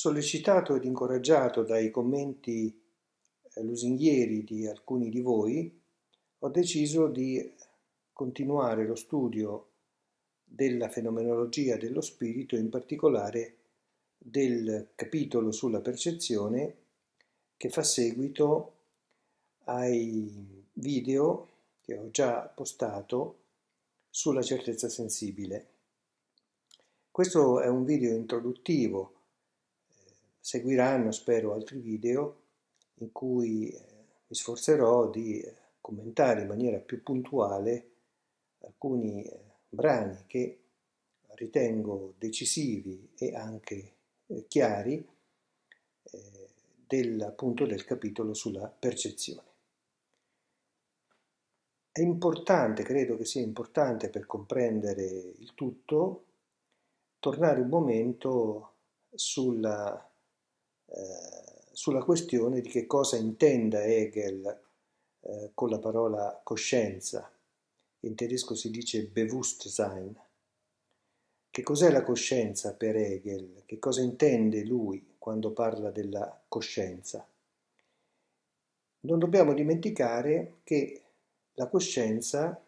sollecitato ed incoraggiato dai commenti eh, lusinghieri di alcuni di voi, ho deciso di continuare lo studio della fenomenologia dello spirito, in particolare del capitolo sulla percezione che fa seguito ai video che ho già postato sulla certezza sensibile. Questo è un video introduttivo Seguiranno, spero, altri video in cui eh, mi sforzerò di eh, commentare in maniera più puntuale alcuni eh, brani che ritengo decisivi e anche chiari del, appunto, del capitolo sulla percezione. È importante, credo che sia importante per comprendere il tutto, tornare un momento sulla eh, sulla questione di che cosa intenda Hegel eh, con la parola coscienza, in tedesco si dice Bewusstsein. Che cos'è la coscienza per Hegel? Che cosa intende lui quando parla della coscienza? Non dobbiamo dimenticare che la coscienza,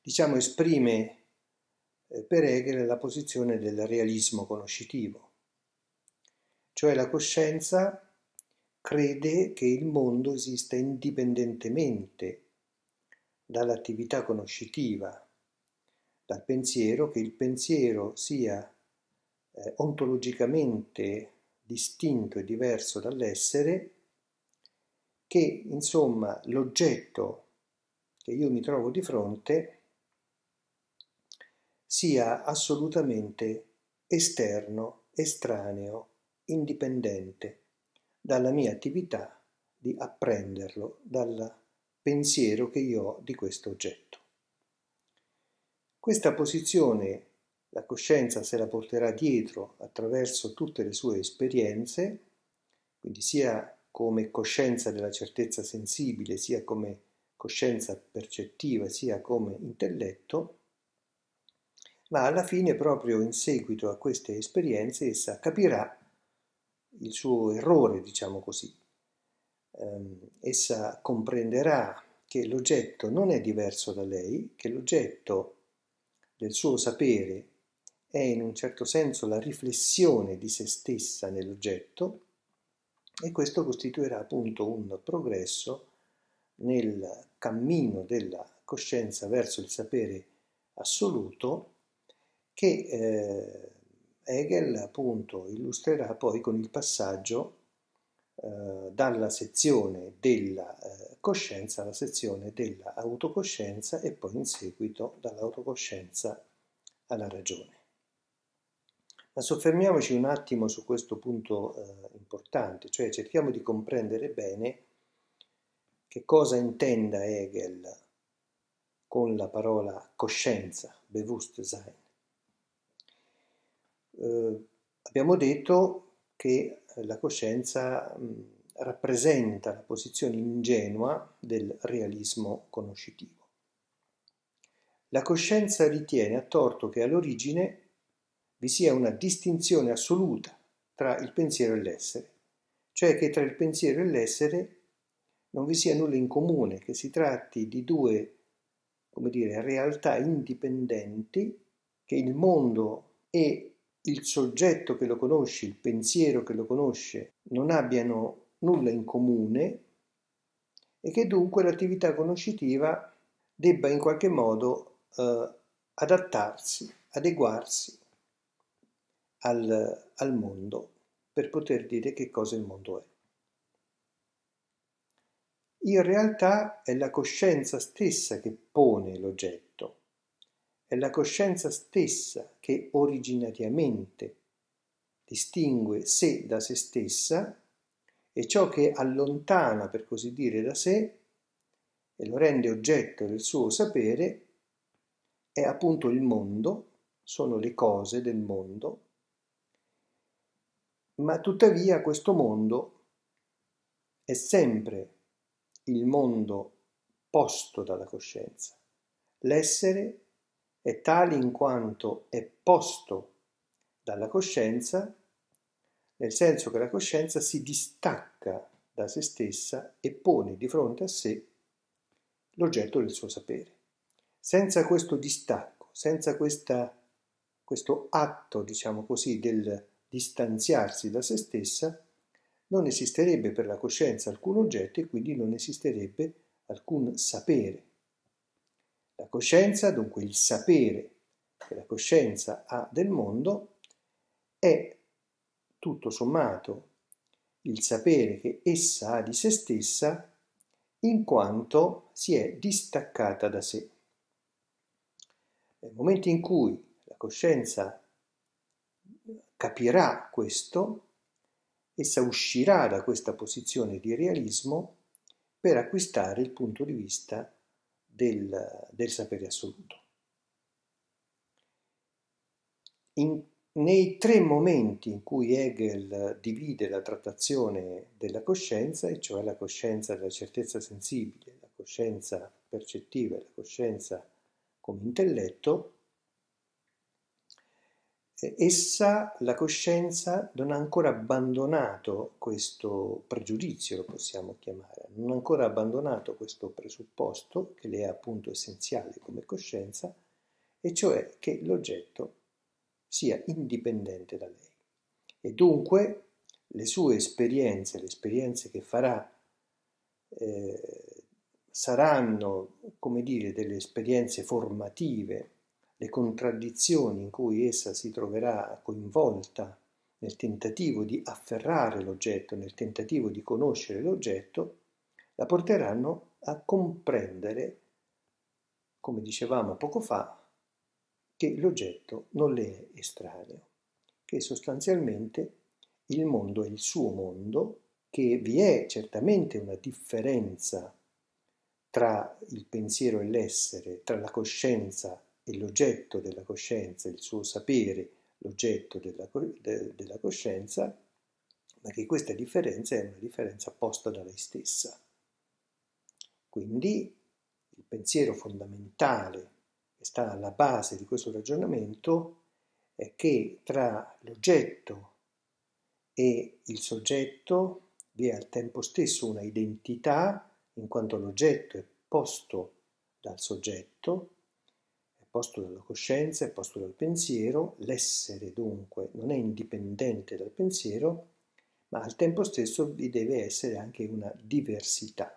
diciamo, esprime eh, per Hegel la posizione del realismo conoscitivo cioè la coscienza crede che il mondo esista indipendentemente dall'attività conoscitiva, dal pensiero, che il pensiero sia eh, ontologicamente distinto e diverso dall'essere, che insomma l'oggetto che io mi trovo di fronte sia assolutamente esterno, estraneo indipendente dalla mia attività di apprenderlo dal pensiero che io ho di questo oggetto. Questa posizione la coscienza se la porterà dietro attraverso tutte le sue esperienze, quindi sia come coscienza della certezza sensibile, sia come coscienza percettiva, sia come intelletto, ma alla fine proprio in seguito a queste esperienze essa capirà il suo errore, diciamo così. Eh, essa comprenderà che l'oggetto non è diverso da lei, che l'oggetto del suo sapere è in un certo senso la riflessione di se stessa nell'oggetto e questo costituirà appunto un progresso nel cammino della coscienza verso il sapere assoluto che eh, Hegel appunto illustrerà poi con il passaggio eh, dalla sezione della eh, coscienza alla sezione dell'autocoscienza e poi in seguito dall'autocoscienza alla ragione. Ma soffermiamoci un attimo su questo punto eh, importante, cioè cerchiamo di comprendere bene che cosa intenda Hegel con la parola coscienza, Bewusstsein eh, abbiamo detto che eh, la coscienza mh, mm, rappresenta la posizione ingenua del realismo conoscitivo. La coscienza ritiene a torto che all'origine vi sia una distinzione assoluta tra il pensiero e l'essere, cioè che tra il pensiero e l'essere non vi sia nulla in comune, che si tratti di due come dire, realtà indipendenti che il mondo e il soggetto che lo conosce, il pensiero che lo conosce, non abbiano nulla in comune e che dunque l'attività conoscitiva debba in qualche modo eh, adattarsi, adeguarsi al, al mondo per poter dire che cosa il mondo è. In realtà è la coscienza stessa che pone l'oggetto è la coscienza stessa che originariamente distingue sé da se stessa e ciò che allontana, per così dire, da sé e lo rende oggetto del suo sapere è appunto il mondo, sono le cose del mondo, ma tuttavia questo mondo è sempre il mondo posto dalla coscienza, l'essere è tale in quanto è posto dalla coscienza, nel senso che la coscienza si distacca da se stessa e pone di fronte a sé l'oggetto del suo sapere. Senza questo distacco, senza questa, questo atto, diciamo così, del distanziarsi da se stessa, non esisterebbe per la coscienza alcun oggetto e quindi non esisterebbe alcun sapere la coscienza, dunque il sapere che la coscienza ha del mondo, è tutto sommato il sapere che essa ha di se stessa in quanto si è distaccata da sé. Nel momento in cui la coscienza capirà questo, essa uscirà da questa posizione di realismo per acquistare il punto di vista del, del sapere assoluto. In, nei tre momenti in cui Hegel divide la trattazione della coscienza, e cioè la coscienza della certezza sensibile, la coscienza percettiva e la coscienza come intelletto, eh, essa, la coscienza, non ha ancora abbandonato questo pregiudizio, lo possiamo chiamare, non ha ancora abbandonato questo presupposto, che le è appunto essenziale come coscienza, e cioè che l'oggetto sia indipendente da lei. E dunque le sue esperienze, le esperienze che farà, eh, saranno, come dire, delle esperienze formative, le contraddizioni in cui essa si troverà coinvolta nel tentativo di afferrare l'oggetto, nel tentativo di conoscere l'oggetto, la porteranno a comprendere, come dicevamo poco fa, che l'oggetto non le è estraneo, che sostanzialmente il mondo è il suo mondo, che vi è certamente una differenza tra il pensiero e l'essere, tra la coscienza e l'oggetto della coscienza, il suo sapere, l'oggetto della, de, della coscienza, ma che questa differenza è una differenza posta da lei stessa. Quindi il pensiero fondamentale che sta alla base di questo ragionamento è che tra l'oggetto e il soggetto vi è al tempo stesso una identità in quanto l'oggetto è posto dal soggetto, è posto dalla coscienza, è posto dal pensiero, l'essere dunque non è indipendente dal pensiero, ma al tempo stesso vi deve essere anche una diversità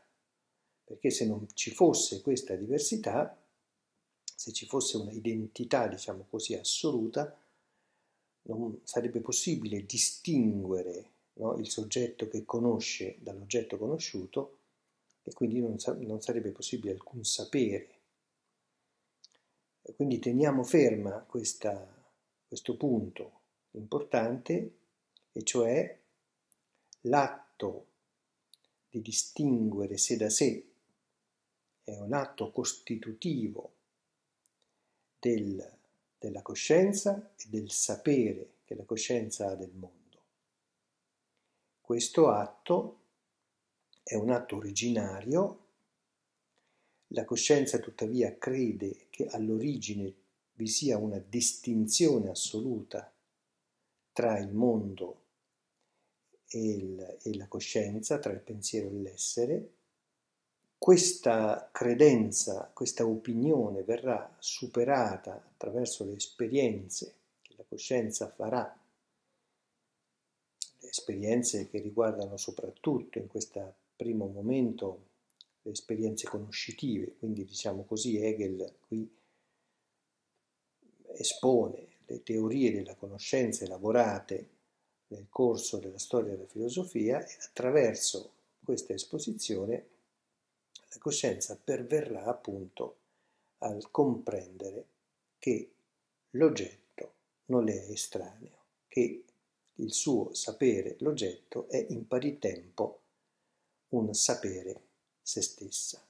perché se non ci fosse questa diversità, se ci fosse un'identità, diciamo così, assoluta, non sarebbe possibile distinguere no, il soggetto che conosce dall'oggetto conosciuto e quindi non, sa non sarebbe possibile alcun sapere. E quindi teniamo ferma questa, questo punto importante, e cioè l'atto di distinguere sé da sé è un atto costitutivo del, della coscienza e del sapere che la coscienza ha del mondo. Questo atto è un atto originario, la coscienza tuttavia crede che all'origine vi sia una distinzione assoluta tra il mondo e, il, e la coscienza, tra il pensiero e l'essere, questa credenza, questa opinione verrà superata attraverso le esperienze che la coscienza farà, le esperienze che riguardano soprattutto in questo primo momento le esperienze conoscitive, quindi diciamo così Hegel qui espone le teorie della conoscenza elaborate nel corso della storia della filosofia e attraverso questa esposizione la coscienza perverrà appunto al comprendere che l'oggetto non le è estraneo, che il suo sapere l'oggetto è in pari tempo un sapere se stessa.